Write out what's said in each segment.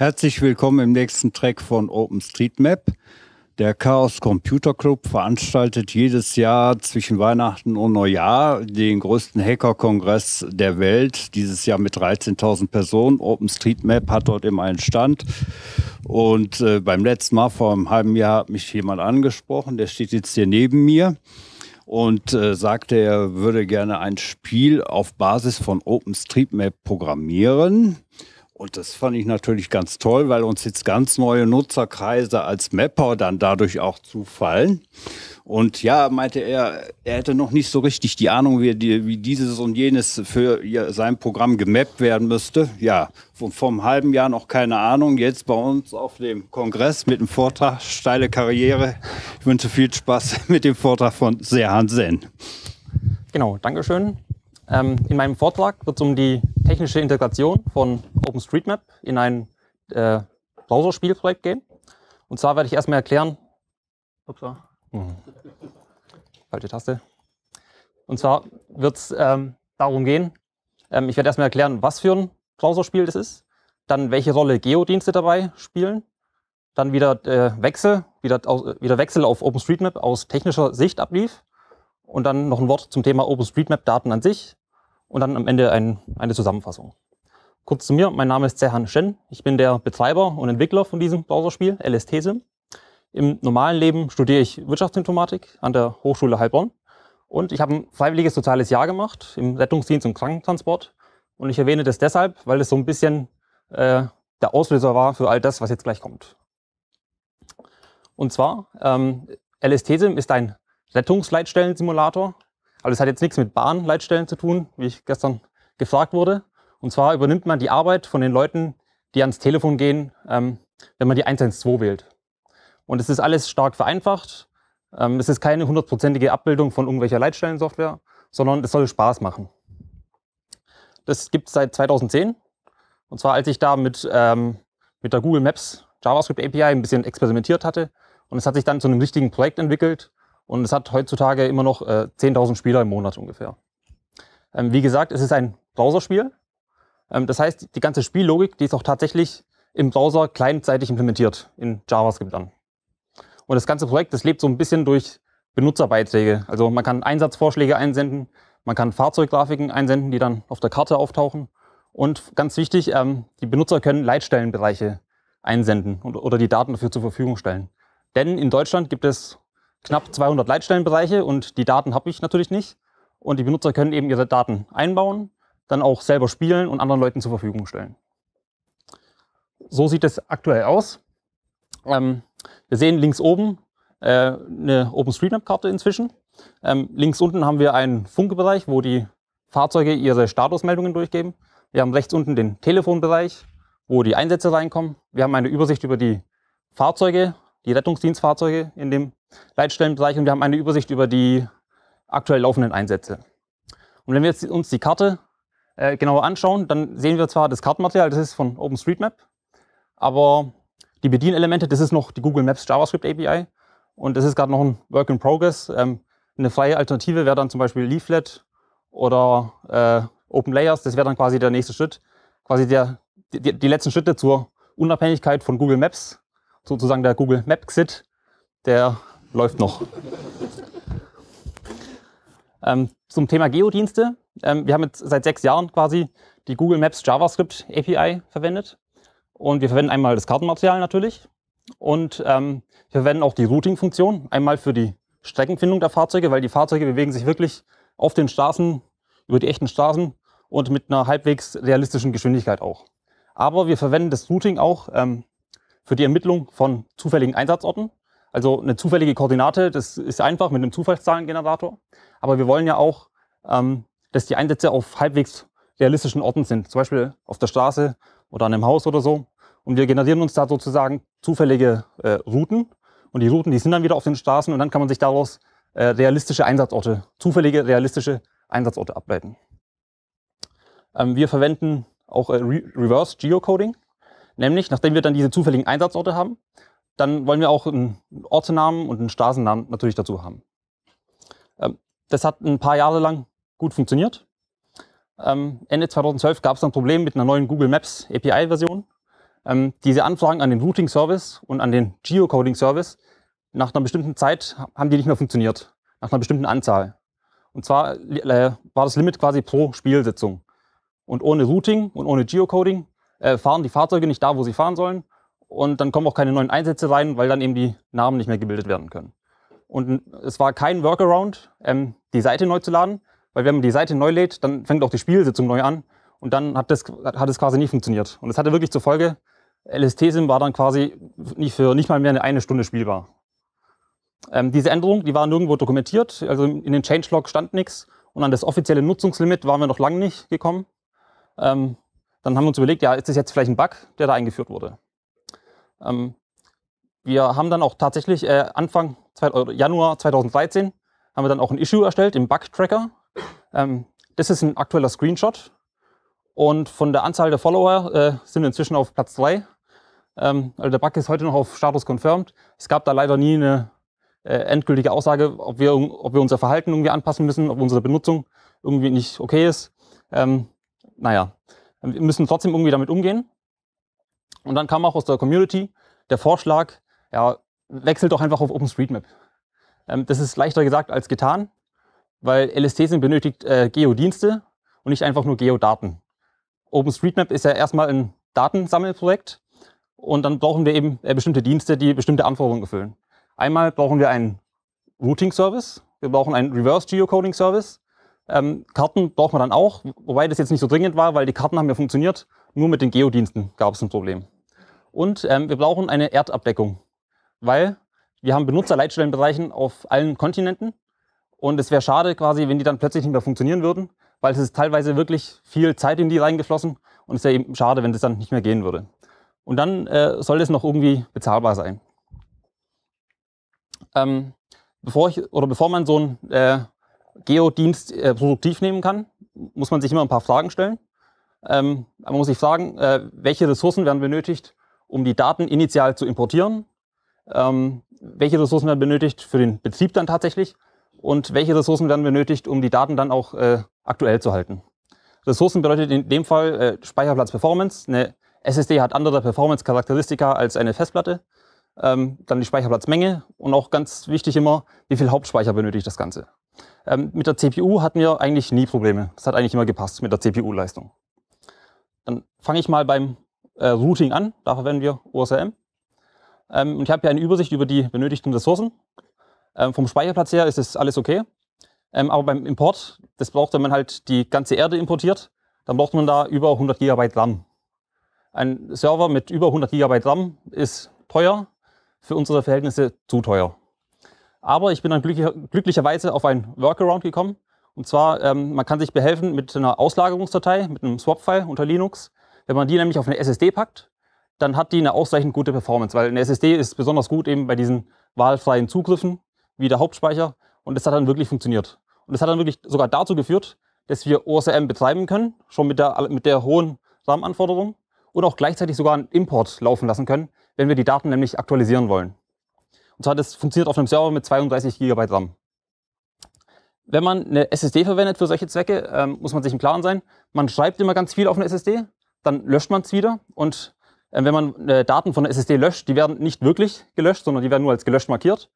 Herzlich willkommen im nächsten Track von OpenStreetMap. Der Chaos Computer Club veranstaltet jedes Jahr zwischen Weihnachten und Neujahr den größten Hacker-Kongress der Welt, dieses Jahr mit 13.000 Personen. OpenStreetMap hat dort immer einen Stand. Und äh, beim letzten Mal vor einem halben Jahr hat mich jemand angesprochen, der steht jetzt hier neben mir und äh, sagte, er würde gerne ein Spiel auf Basis von OpenStreetMap programmieren. Und das fand ich natürlich ganz toll, weil uns jetzt ganz neue Nutzerkreise als Mapper dann dadurch auch zufallen. Und ja, meinte er, er hätte noch nicht so richtig die Ahnung, wie, wie dieses und jenes für sein Programm gemappt werden müsste. Ja, vom, vom halben Jahr noch keine Ahnung. Jetzt bei uns auf dem Kongress mit dem Vortrag Steile Karriere. Ich wünsche viel Spaß mit dem Vortrag von Serhan Sen. Genau, Dankeschön. Ähm, in meinem Vortrag wird es um die technische Integration von OpenStreetMap in ein äh, Browserspielprojekt gehen. Und zwar werde ich erstmal erklären. Upsa. Hm. Falsche Taste. Und zwar wird es ähm, darum gehen, ähm, ich werde erstmal erklären, was für ein Browserspiel das ist, dann welche Rolle Geodienste dabei spielen, dann wieder äh, Wechsel, wieder, wieder Wechsel auf OpenStreetMap aus technischer Sicht ablief und dann noch ein Wort zum Thema OpenStreetMap-Daten an sich, und dann am Ende ein, eine Zusammenfassung. Kurz zu mir, mein Name ist Sehan Shen. Ich bin der Betreiber und Entwickler von diesem Browserspiel LSTSIM. E. Im normalen Leben studiere ich Wirtschaftsinformatik an der Hochschule Heilbronn und ich habe ein freiwilliges soziales Jahr gemacht im Rettungsdienst und Krankentransport. Und ich erwähne das deshalb, weil es so ein bisschen äh, der Auslöser war für all das, was jetzt gleich kommt. Und zwar, ähm, LSTSIM e ist ein Rettungsleitstellensimulator also es hat jetzt nichts mit Bahnleitstellen zu tun, wie ich gestern gefragt wurde. Und zwar übernimmt man die Arbeit von den Leuten, die ans Telefon gehen, ähm, wenn man die 112 wählt. Und es ist alles stark vereinfacht. Ähm, es ist keine hundertprozentige Abbildung von irgendwelcher Leitstellensoftware, sondern es soll Spaß machen. Das gibt es seit 2010. Und zwar, als ich da mit, ähm, mit der Google Maps JavaScript API ein bisschen experimentiert hatte. Und es hat sich dann zu einem richtigen Projekt entwickelt, und es hat heutzutage immer noch äh, 10.000 Spieler im Monat ungefähr. Ähm, wie gesagt, es ist ein Browserspiel. Ähm, das heißt, die ganze Spiellogik, die ist auch tatsächlich im Browser kleinzeitig implementiert, in JavaScript dann. Und das ganze Projekt, das lebt so ein bisschen durch Benutzerbeiträge. Also man kann Einsatzvorschläge einsenden, man kann Fahrzeuggrafiken einsenden, die dann auf der Karte auftauchen. Und ganz wichtig, ähm, die Benutzer können Leitstellenbereiche einsenden und, oder die Daten dafür zur Verfügung stellen. Denn in Deutschland gibt es knapp 200 Leitstellenbereiche und die Daten habe ich natürlich nicht. Und die Benutzer können eben ihre Daten einbauen, dann auch selber spielen und anderen Leuten zur Verfügung stellen. So sieht es aktuell aus. Ähm, wir sehen links oben äh, eine OpenStreetMap-Karte inzwischen. Ähm, links unten haben wir einen Funkbereich, wo die Fahrzeuge ihre Statusmeldungen durchgeben. Wir haben rechts unten den Telefonbereich, wo die Einsätze reinkommen. Wir haben eine Übersicht über die Fahrzeuge, die Rettungsdienstfahrzeuge in dem Leitstellenbereich und wir haben eine Übersicht über die aktuell laufenden Einsätze. Und wenn wir jetzt uns die Karte äh, genauer anschauen, dann sehen wir zwar das Kartenmaterial, das ist von OpenStreetMap, aber die Bedienelemente, das ist noch die Google Maps JavaScript API und das ist gerade noch ein Work in Progress. Ähm, eine freie Alternative wäre dann zum Beispiel Leaflet oder äh, Open Layers, das wäre dann quasi der nächste Schritt, quasi der, die, die letzten Schritte zur Unabhängigkeit von Google Maps, sozusagen der Google Map Xit, der läuft noch. ähm, zum Thema Geodienste. Ähm, wir haben jetzt seit sechs Jahren quasi die Google Maps JavaScript API verwendet. Und wir verwenden einmal das Kartenmaterial natürlich. Und ähm, wir verwenden auch die Routing-Funktion, einmal für die Streckenfindung der Fahrzeuge, weil die Fahrzeuge bewegen sich wirklich auf den Straßen, über die echten Straßen und mit einer halbwegs realistischen Geschwindigkeit auch. Aber wir verwenden das Routing auch ähm, für die Ermittlung von zufälligen Einsatzorten. Also eine zufällige Koordinate, das ist einfach mit einem Zufallszahlengenerator. Aber wir wollen ja auch, ähm, dass die Einsätze auf halbwegs realistischen Orten sind, zum Beispiel auf der Straße oder an einem Haus oder so. Und wir generieren uns da sozusagen zufällige äh, Routen. Und die Routen, die sind dann wieder auf den Straßen und dann kann man sich daraus äh, realistische Einsatzorte, zufällige realistische Einsatzorte ableiten. Ähm, wir verwenden auch äh, Re Reverse Geocoding, nämlich nachdem wir dann diese zufälligen Einsatzorte haben, dann wollen wir auch einen Ortenamen und einen Straßennamen natürlich dazu haben. Ähm, das hat ein paar Jahre lang gut funktioniert. Ähm, Ende 2012 gab es dann Probleme mit einer neuen Google Maps API-Version. Ähm, diese Anfragen an den Routing-Service und an den Geocoding-Service nach einer bestimmten Zeit haben die nicht mehr funktioniert, nach einer bestimmten Anzahl. Und zwar äh, war das Limit quasi pro Spielsitzung. Und ohne Routing und ohne Geocoding äh, fahren die Fahrzeuge nicht da, wo sie fahren sollen und dann kommen auch keine neuen Einsätze rein, weil dann eben die Namen nicht mehr gebildet werden können. Und es war kein Workaround, ähm, die Seite neu zu laden, weil wenn man die Seite neu lädt, dann fängt auch die Spielsitzung neu an und dann hat das, hat das quasi nie funktioniert. Und es hatte wirklich zur Folge, LST-Sim war dann quasi nicht für nicht mal mehr eine, eine Stunde spielbar. Ähm, diese Änderung, die war nirgendwo dokumentiert, also in den Changelog stand nichts und an das offizielle Nutzungslimit waren wir noch lange nicht gekommen. Ähm, dann haben wir uns überlegt, ja, ist das jetzt vielleicht ein Bug, der da eingeführt wurde? Ähm, wir haben dann auch tatsächlich äh, Anfang äh, Januar 2013 haben wir dann auch ein Issue erstellt im Bug-Tracker. Ähm, das ist ein aktueller Screenshot. Und von der Anzahl der Follower äh, sind wir inzwischen auf Platz 3. Ähm, also der Bug ist heute noch auf Status confirmed. Es gab da leider nie eine äh, endgültige Aussage, ob wir, ob wir unser Verhalten irgendwie anpassen müssen, ob unsere Benutzung irgendwie nicht okay ist. Ähm, naja, wir müssen trotzdem irgendwie damit umgehen. Und dann kam auch aus der Community der Vorschlag, ja, wechselt doch einfach auf OpenStreetMap. Ähm, das ist leichter gesagt als getan, weil LST benötigt äh, Geodienste und nicht einfach nur Geodaten. OpenStreetMap ist ja erstmal ein Datensammelprojekt und dann brauchen wir eben äh, bestimmte Dienste, die bestimmte Anforderungen erfüllen. Einmal brauchen wir einen Routing-Service, wir brauchen einen Reverse-Geocoding-Service, ähm, Karten braucht man dann auch, wobei das jetzt nicht so dringend war, weil die Karten haben ja funktioniert nur mit den Geodiensten gab es ein Problem. Und ähm, wir brauchen eine Erdabdeckung, weil wir haben Benutzerleitstellenbereichen auf allen Kontinenten und es wäre schade quasi, wenn die dann plötzlich nicht mehr funktionieren würden, weil es ist teilweise wirklich viel Zeit in die reingeflossen und es wäre eben schade, wenn das dann nicht mehr gehen würde. Und dann äh, soll es noch irgendwie bezahlbar sein. Ähm, bevor ich oder bevor man so einen äh, Geodienst äh, produktiv nehmen kann, muss man sich immer ein paar Fragen stellen. Ähm, man muss sich fragen, äh, welche Ressourcen werden benötigt, um die Daten initial zu importieren? Ähm, welche Ressourcen werden benötigt für den Betrieb dann tatsächlich? Und welche Ressourcen werden benötigt, um die Daten dann auch äh, aktuell zu halten? Ressourcen bedeutet in dem Fall äh, Speicherplatz Performance. Eine SSD hat andere Performance-Charakteristika als eine Festplatte. Ähm, dann die Speicherplatzmenge und auch ganz wichtig immer, wie viel Hauptspeicher benötigt das Ganze. Ähm, mit der CPU hatten wir eigentlich nie Probleme. Das hat eigentlich immer gepasst mit der CPU-Leistung. Dann fange ich mal beim äh, Routing an. Da verwenden wir OSRM. Ähm, und ich habe hier eine Übersicht über die benötigten Ressourcen. Ähm, vom Speicherplatz her ist das alles okay. Ähm, aber beim Import, das braucht, wenn man halt die ganze Erde importiert, dann braucht man da über 100 GB RAM. Ein Server mit über 100 GB RAM ist teuer, für unsere Verhältnisse zu teuer. Aber ich bin dann glücklicher, glücklicherweise auf ein Workaround gekommen, und zwar, ähm, man kann sich behelfen mit einer Auslagerungsdatei, mit einem Swap-File unter Linux. Wenn man die nämlich auf eine SSD packt, dann hat die eine ausreichend gute Performance, weil eine SSD ist besonders gut eben bei diesen wahlfreien Zugriffen, wie der Hauptspeicher. Und das hat dann wirklich funktioniert. Und das hat dann wirklich sogar dazu geführt, dass wir OSM betreiben können, schon mit der, mit der hohen RAM-Anforderung und auch gleichzeitig sogar einen Import laufen lassen können, wenn wir die Daten nämlich aktualisieren wollen. Und zwar, das funktioniert auf einem Server mit 32 GB RAM wenn man eine SSD verwendet für solche Zwecke, ähm, muss man sich im Klaren sein, man schreibt immer ganz viel auf eine SSD, dann löscht man es wieder und äh, wenn man äh, Daten von einer SSD löscht, die werden nicht wirklich gelöscht, sondern die werden nur als gelöscht markiert.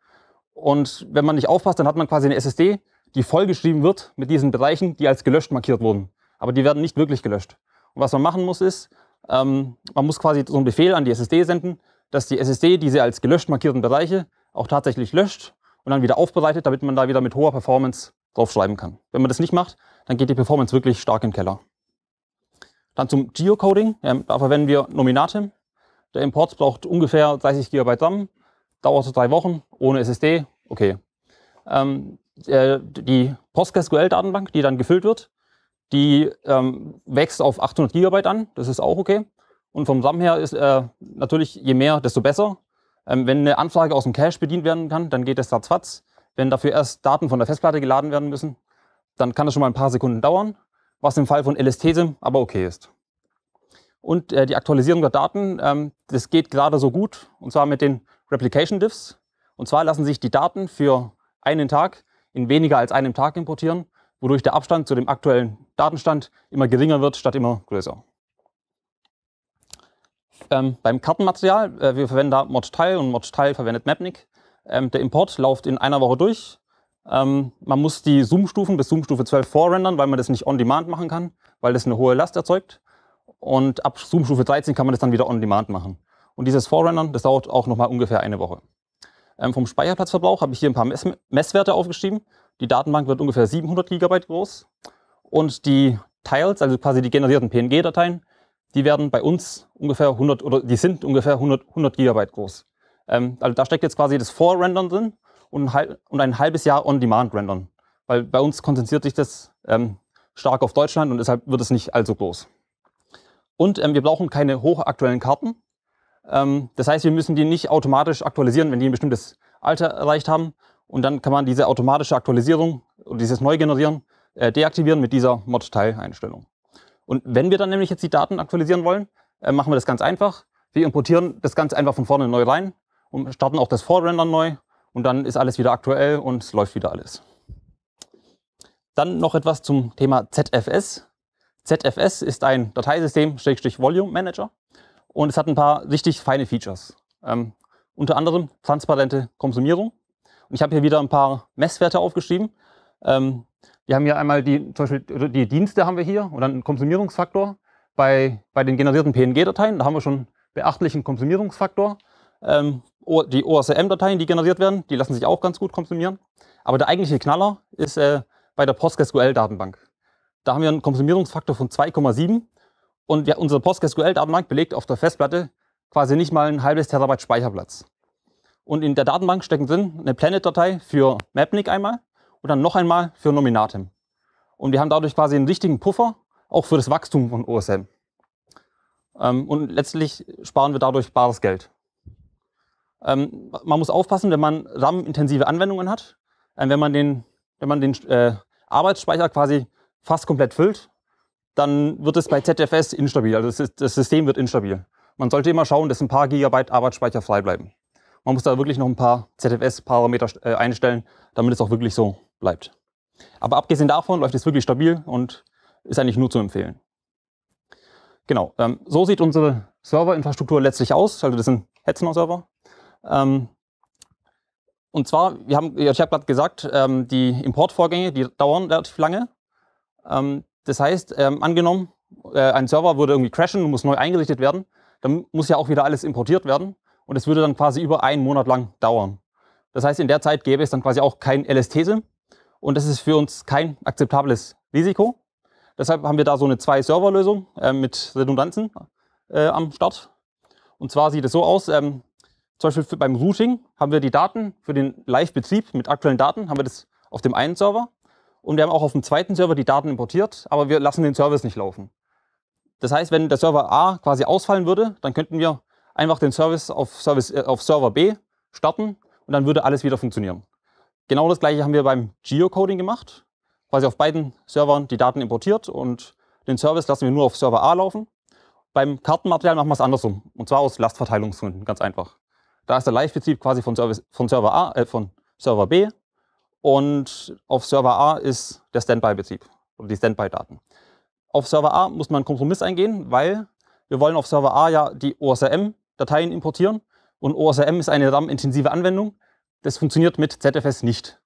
Und wenn man nicht aufpasst, dann hat man quasi eine SSD, die vollgeschrieben wird mit diesen Bereichen, die als gelöscht markiert wurden. Aber die werden nicht wirklich gelöscht. Und was man machen muss, ist, ähm, man muss quasi so einen Befehl an die SSD senden, dass die SSD diese als gelöscht markierten Bereiche auch tatsächlich löscht und dann wieder aufbereitet, damit man da wieder mit hoher Performance draufschreiben kann. Wenn man das nicht macht, dann geht die Performance wirklich stark in den Keller. Dann zum Geocoding. Ähm, da verwenden wir Nominate. Der Import braucht ungefähr 30 GB RAM, dauert drei Wochen, ohne SSD, okay. Ähm, äh, die PostgreSQL-Datenbank, die dann gefüllt wird, die ähm, wächst auf 800 GB an, das ist auch okay. Und vom RAM her ist äh, natürlich je mehr, desto besser. Ähm, wenn eine Anfrage aus dem Cache bedient werden kann, dann geht das ratzfatz. Wenn dafür erst Daten von der Festplatte geladen werden müssen, dann kann das schon mal ein paar Sekunden dauern, was im Fall von LSTSIM aber okay ist. Und äh, die Aktualisierung der Daten, ähm, das geht gerade so gut, und zwar mit den Replication Diffs. Und zwar lassen sich die Daten für einen Tag in weniger als einem Tag importieren, wodurch der Abstand zu dem aktuellen Datenstand immer geringer wird, statt immer größer. Ähm, beim Kartenmaterial, äh, wir verwenden da mod Modteil und mod Modteil verwendet Mapnik. Ähm, der Import läuft in einer Woche durch. Ähm, man muss die Zoom-Stufen bis Zoom-Stufe 12 vorrendern, weil man das nicht on-demand machen kann, weil das eine hohe Last erzeugt. Und ab Zoom-Stufe 13 kann man das dann wieder on-demand machen. Und dieses Vorrendern, das dauert auch nochmal ungefähr eine Woche. Ähm, vom Speicherplatzverbrauch habe ich hier ein paar Mess Messwerte aufgeschrieben. Die Datenbank wird ungefähr 700 GB groß. Und die Tiles, also quasi die generierten PNG-Dateien, die werden bei uns ungefähr 100 oder die sind ungefähr 100, 100 GB groß. Ähm, also da steckt jetzt quasi das Vorrendern drin und ein, halbes Jahr On-Demand-Rendern. Weil bei uns konzentriert sich das ähm, stark auf Deutschland und deshalb wird es nicht allzu groß. Und ähm, wir brauchen keine hochaktuellen Karten. Ähm, das heißt, wir müssen die nicht automatisch aktualisieren, wenn die ein bestimmtes Alter erreicht haben. Und dann kann man diese automatische Aktualisierung und dieses Neugenerieren äh, deaktivieren mit dieser mod teil einstellung Und wenn wir dann nämlich jetzt die Daten aktualisieren wollen, äh, machen wir das ganz einfach. Wir importieren das Ganze einfach von vorne neu rein, und starten auch das Vorrendern neu und dann ist alles wieder aktuell und es läuft wieder alles. Dann noch etwas zum Thema ZFS. ZFS ist ein Dateisystem, Volume Manager und es hat ein paar richtig feine Features. Ähm, unter anderem transparente Konsumierung. Und ich habe hier wieder ein paar Messwerte aufgeschrieben. Ähm, wir haben hier einmal die, zum Beispiel die Dienste haben wir hier und dann einen Konsumierungsfaktor. Bei, bei den generierten PNG-Dateien, da haben wir schon beachtlichen Konsumierungsfaktor. Ähm, die OSM-Dateien, die generiert werden, die lassen sich auch ganz gut komprimieren. Aber der eigentliche Knaller ist äh, bei der PostgreSQL-Datenbank. Da haben wir einen Komprimierungsfaktor von 2,7 und wir, unsere PostgreSQL-Datenbank belegt auf der Festplatte quasi nicht mal ein halbes Terabyte Speicherplatz. Und in der Datenbank stecken drin eine Planet-Datei für Mapnik einmal und dann noch einmal für Nominatim. Und wir haben dadurch quasi einen richtigen Puffer auch für das Wachstum von OSM. Ähm, und letztlich sparen wir dadurch bares Geld. Ähm, man muss aufpassen, wenn man RAM-intensive Anwendungen hat, äh, wenn man den, wenn man den äh, Arbeitsspeicher quasi fast komplett füllt, dann wird es bei ZFS instabil. Also das, ist, das, System wird instabil. Man sollte immer schauen, dass ein paar Gigabyte Arbeitsspeicher frei bleiben. Man muss da wirklich noch ein paar ZFS-Parameter äh, einstellen, damit es auch wirklich so bleibt. Aber abgesehen davon läuft es wirklich stabil und ist eigentlich nur zu empfehlen. Genau, ähm, so sieht unsere Serverinfrastruktur letztlich aus. Also das sind Hetzner-Server. Ähm, und zwar, wir haben, ich habe gerade gesagt, ähm, die Importvorgänge, die dauern relativ lange. Ähm, das heißt, ähm, angenommen, äh, ein Server würde irgendwie crashen und muss neu eingerichtet werden, dann muss ja auch wieder alles importiert werden. Und es würde dann quasi über einen Monat lang dauern. Das heißt, in der Zeit gäbe es dann quasi auch kein LST-SIM. Und das ist für uns kein akzeptables Risiko. Deshalb haben wir da so eine Zwei-Server-Lösung äh, mit Redundanzen äh, am Start. Und zwar sieht es so aus, ähm, zum Beispiel beim Routing haben wir die Daten für den Live-Betrieb mit aktuellen Daten, haben wir das auf dem einen Server. Und wir haben auch auf dem zweiten Server die Daten importiert, aber wir lassen den Service nicht laufen. Das heißt, wenn der Server A quasi ausfallen würde, dann könnten wir einfach den Service auf, Service, äh, auf Server B starten und dann würde alles wieder funktionieren. Genau das gleiche haben wir beim Geocoding gemacht. Quasi auf beiden Servern die Daten importiert und den Service lassen wir nur auf Server A laufen. Beim Kartenmaterial machen wir es andersrum. Und zwar aus Lastverteilungsgründen, ganz einfach. Da ist der Live-Betrieb quasi von, Service, von, Server A, äh, von Server B und auf Server A ist der Standby-Betrieb oder die Standby-Daten. Auf Server A muss man einen Kompromiss eingehen, weil wir wollen auf Server A ja die OSRM-Dateien importieren und OSRM ist eine RAM-intensive Anwendung. Das funktioniert mit ZFS nicht.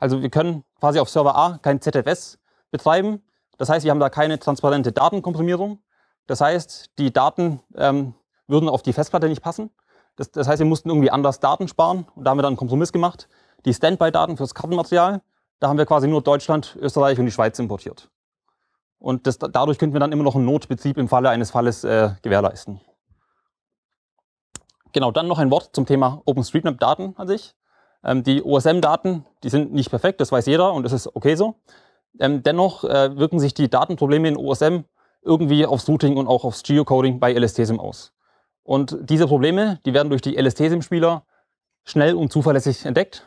Also wir können quasi auf Server A kein ZFS betreiben. Das heißt, wir haben da keine transparente Datenkomprimierung. Das heißt, die Daten ähm, würden auf die Festplatte nicht passen. Das, das heißt, wir mussten irgendwie anders Daten sparen und da haben wir dann einen Kompromiss gemacht. Die Standby-Daten fürs Kartenmaterial, da haben wir quasi nur Deutschland, Österreich und die Schweiz importiert. Und das, dadurch könnten wir dann immer noch einen Notbetrieb im Falle eines Falles äh, gewährleisten. Genau, dann noch ein Wort zum Thema OpenStreetMap-Daten an sich. Ähm, die OSM-Daten, die sind nicht perfekt, das weiß jeder und das ist okay so. Ähm, dennoch äh, wirken sich die Datenprobleme in OSM irgendwie aufs Routing und auch aufs Geocoding bei LSTSIM aus. Und diese Probleme, die werden durch die lst sim spieler schnell und zuverlässig entdeckt.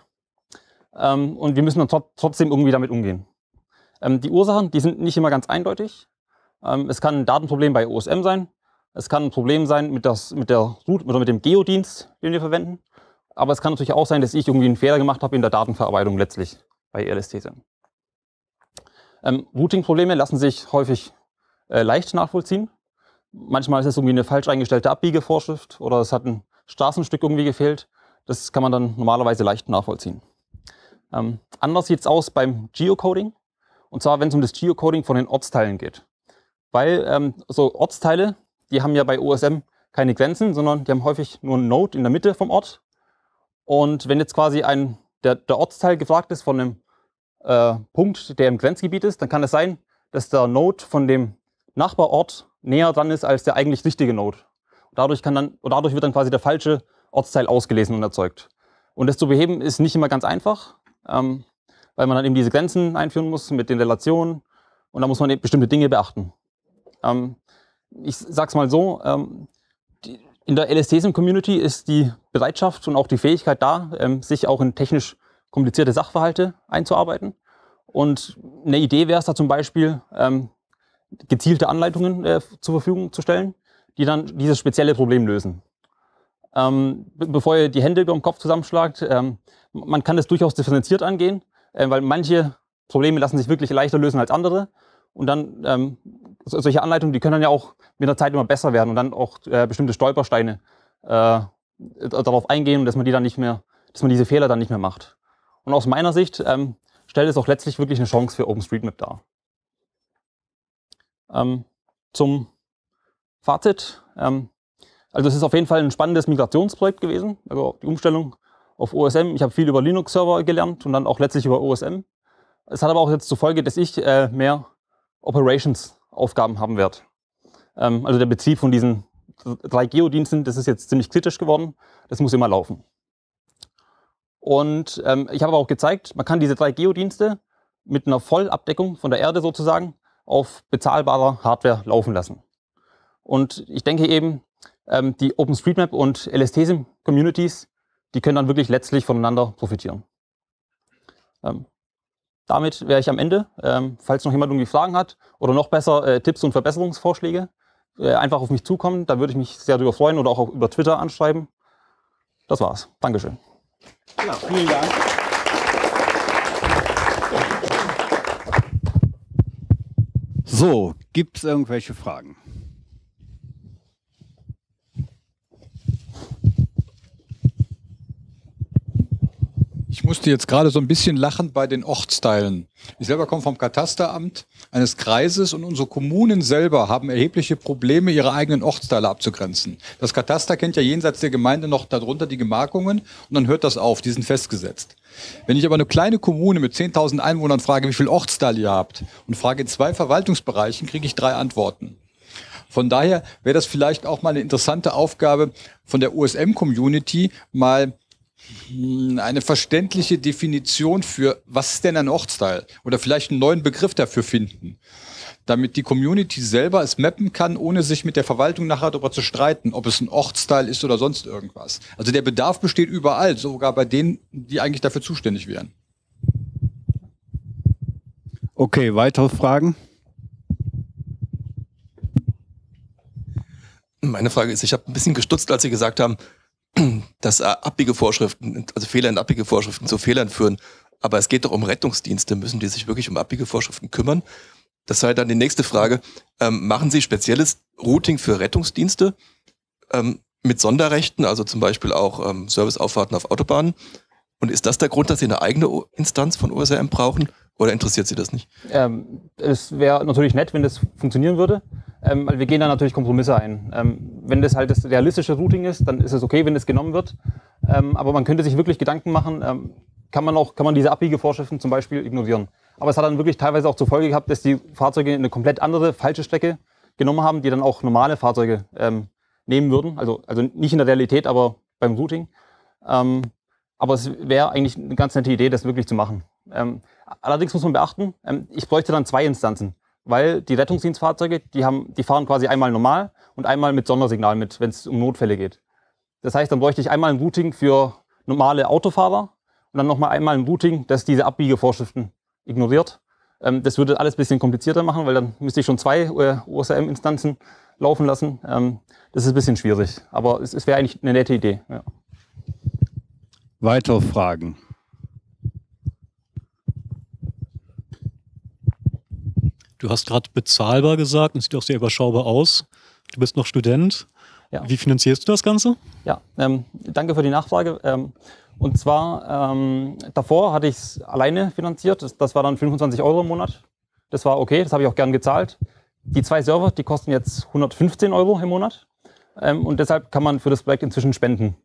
Ähm, und wir müssen dann trotzdem irgendwie damit umgehen. Ähm, die Ursachen, die sind nicht immer ganz eindeutig. Ähm, es kann ein Datenproblem bei OSM sein. Es kann ein Problem sein mit, das, mit der Route oder mit dem Geodienst, den wir verwenden. Aber es kann natürlich auch sein, dass ich irgendwie einen Fehler gemacht habe in der Datenverarbeitung letztlich bei LST-SIM. LSTSIM. Ähm, Routing-Probleme lassen sich häufig äh, leicht nachvollziehen. Manchmal ist es irgendwie eine falsch eingestellte Abbiegevorschrift oder es hat ein Straßenstück irgendwie gefehlt. Das kann man dann normalerweise leicht nachvollziehen. Ähm, anders sieht es aus beim Geocoding. Und zwar, wenn es um das Geocoding von den Ortsteilen geht. Weil ähm, so Ortsteile, die haben ja bei OSM keine Grenzen, sondern die haben häufig nur einen Node in der Mitte vom Ort. Und wenn jetzt quasi ein, der, der Ortsteil gefragt ist von einem äh, Punkt, der im Grenzgebiet ist, dann kann es sein, dass der Node von dem Nachbarort näher dran ist als der eigentlich richtige Node. dadurch, kann dann, dadurch wird dann quasi der falsche Ortsteil ausgelesen und erzeugt. Und das zu beheben ist nicht immer ganz einfach, ähm, weil man dann eben diese Grenzen einführen muss mit den Relationen und da muss man eben bestimmte Dinge beachten. Ähm, ich sag's mal so, ähm, die, in der LSTSIM-Community ist die Bereitschaft und auch die Fähigkeit da, ähm, sich auch in technisch komplizierte Sachverhalte einzuarbeiten. Und eine Idee wäre es da zum Beispiel, ähm, gezielte Anleitungen äh, zur Verfügung zu stellen, die dann dieses spezielle Problem lösen. Ähm, bevor ihr die Hände über dem Kopf zusammenschlagt, ähm, man kann das durchaus differenziert angehen, äh, weil manche Probleme lassen sich wirklich leichter lösen als andere. Und dann ähm, solche Anleitungen, die können dann ja auch mit der Zeit immer besser werden und dann auch äh, bestimmte Stolpersteine äh, darauf eingehen, dass man die dann nicht mehr, dass man diese Fehler dann nicht mehr macht. Und aus meiner Sicht ähm, stellt es auch letztlich wirklich eine Chance für OpenStreetMap dar. Ähm, zum Fazit. Ähm, also es ist auf jeden Fall ein spannendes Migrationsprojekt gewesen, also die Umstellung auf OSM. Ich habe viel über Linux-Server gelernt und dann auch letztlich über OSM. Es hat aber auch jetzt zur Folge, dass ich äh, mehr Operations-Aufgaben haben werde. Ähm, also der Betrieb von diesen drei Geodiensten, das ist jetzt ziemlich kritisch geworden. Das muss immer laufen. Und ähm, ich habe aber auch gezeigt, man kann diese drei Geodienste mit einer Vollabdeckung von der Erde sozusagen auf bezahlbarer Hardware laufen lassen. Und ich denke eben, ähm, die OpenStreetMap und LSTSIM Communities, die können dann wirklich letztlich voneinander profitieren. Ähm, damit wäre ich am Ende. Ähm, falls noch jemand irgendwie Fragen hat oder noch besser äh, Tipps und Verbesserungsvorschläge, äh, einfach auf mich zukommen. Da würde ich mich sehr darüber freuen oder auch über Twitter anschreiben. Das war's. Dankeschön. Ja, vielen Dank. So, gibt es irgendwelche Fragen? Ich musste jetzt gerade so ein bisschen lachen bei den Ortsteilen. Ich selber komme vom Katasteramt eines Kreises und unsere Kommunen selber haben erhebliche Probleme, ihre eigenen Ortsteile abzugrenzen. Das Kataster kennt ja jenseits der Gemeinde noch darunter die Gemarkungen und dann hört das auf, die sind festgesetzt. Wenn ich aber eine kleine Kommune mit 10.000 Einwohnern frage, wie viel Ortsteile ihr habt und frage in zwei Verwaltungsbereichen, kriege ich drei Antworten. Von daher wäre das vielleicht auch mal eine interessante Aufgabe von der usm community mal hm, eine verständliche Definition für, was ist denn ein Ortsteil? Oder vielleicht einen neuen Begriff dafür finden, damit die Community selber es mappen kann, ohne sich mit der Verwaltung nachher darüber zu streiten, ob es ein Ortsteil ist oder sonst irgendwas. Also der Bedarf besteht überall, sogar bei denen, die eigentlich dafür zuständig wären. Okay, weitere Fragen? Meine Frage ist, ich habe ein bisschen gestutzt, als Sie gesagt haben, dass Abbiegevorschriften, also Fehler in Abbiegevorschriften zu Fehlern führen. Aber es geht doch um Rettungsdienste, müssen die sich wirklich um Abbiegevorschriften kümmern? Das sei dann die nächste Frage. Ähm, machen Sie spezielles Routing für Rettungsdienste ähm, mit Sonderrechten, also zum Beispiel auch ähm, Serviceauffahrten auf Autobahnen? Und ist das der Grund, dass Sie eine eigene Instanz von OSRM brauchen? Oder interessiert Sie das nicht? Ähm, es wäre natürlich nett, wenn das funktionieren würde. Ähm, also wir gehen da natürlich Kompromisse ein. Ähm, wenn das halt das realistische Routing ist, dann ist es okay, wenn es genommen wird. Ähm, aber man könnte sich wirklich Gedanken machen, ähm, kann man auch, kann man diese Abbiegevorschriften zum Beispiel ignorieren. Aber es hat dann wirklich teilweise auch zur Folge gehabt, dass die Fahrzeuge eine komplett andere, falsche Strecke genommen haben, die dann auch normale Fahrzeuge ähm, nehmen würden. Also, also nicht in der Realität, aber beim Routing. Ähm, aber es wäre eigentlich eine ganz nette Idee, das wirklich zu machen. allerdings muss man beachten, ich bräuchte dann zwei Instanzen weil die Rettungsdienstfahrzeuge, die, haben, die fahren quasi einmal normal und einmal mit Sondersignal mit, wenn es um Notfälle geht. Das heißt, dann bräuchte ich einmal ein Routing für normale Autofahrer und dann nochmal einmal ein Routing, das diese Abbiegevorschriften ignoriert. Ähm, das würde alles ein bisschen komplizierter machen, weil dann müsste ich schon zwei äh, OSM-Instanzen laufen lassen. Ähm, das ist ein bisschen schwierig, aber es, es wäre eigentlich eine nette Idee. Ja. Weitere Fragen? Du hast gerade bezahlbar gesagt, das sieht auch sehr überschaubar aus. Du bist noch Student. Ja. Wie finanzierst du das Ganze? Ja, ähm, danke für die Nachfrage. Ähm, und zwar, ähm, davor hatte ich es alleine finanziert. Das, das, war dann 25 Euro im Monat. Das war okay, das habe ich auch gern gezahlt. Die zwei Server, die kosten jetzt 115 Euro im Monat. Ähm, und deshalb kann man für das Projekt inzwischen spenden.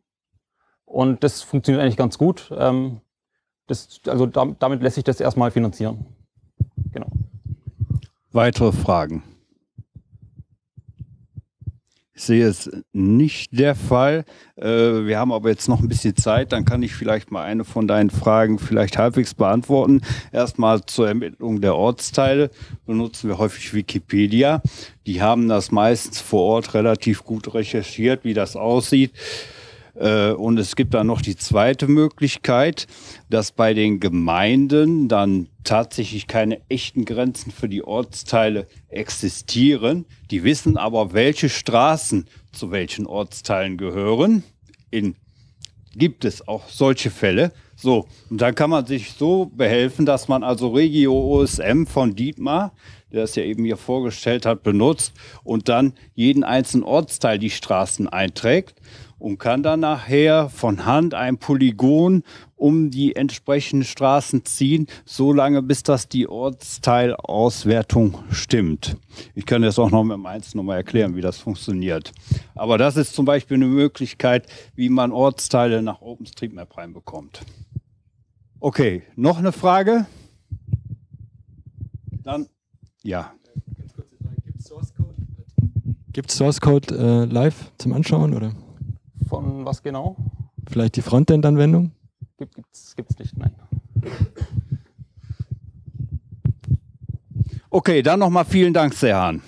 Und das funktioniert eigentlich ganz gut. Ähm, das, also damit lässt sich das erstmal finanzieren. Genau. Weitere Fragen? Ich sehe es nicht der Fall. Äh, wir haben aber jetzt noch ein bisschen Zeit, dann kann ich vielleicht mal eine von deinen Fragen vielleicht halbwegs beantworten. Erstmal zur Ermittlung der Ortsteile benutzen wir häufig Wikipedia. Die haben das meistens vor Ort relativ gut recherchiert, wie das aussieht. Äh, und es gibt dann noch die zweite Möglichkeit, dass bei den Gemeinden dann tatsächlich keine echten Grenzen für die Ortsteile existieren. Die wissen aber, welche Straßen zu welchen Ortsteilen gehören. In gibt es auch solche Fälle. So, und dann kann man sich so behelfen, dass man also Regio OSM von Dietmar, der es ja eben hier vorgestellt hat, benutzt und dann jeden einzelnen Ortsteil die Straßen einträgt und kann dann nachher von Hand ein Polygon um die entsprechenden Straßen ziehen, solange bis das die Ortsteilauswertung stimmt. Ich kann das auch noch mit dem Einzelnen nochmal erklären, wie das funktioniert. Aber das ist zum Beispiel eine Möglichkeit, wie man Ortsteile nach OpenStreetMap reinbekommt. Okay, noch eine Frage? Dann, ja. Gibt es Source Code, äh, Source Code äh, live zum Anschauen oder? von was genau? Vielleicht die Frontend-Anwendung? Gibt, es gibt's nicht, nein. Okay, dann nochmal vielen Dank, Serhan.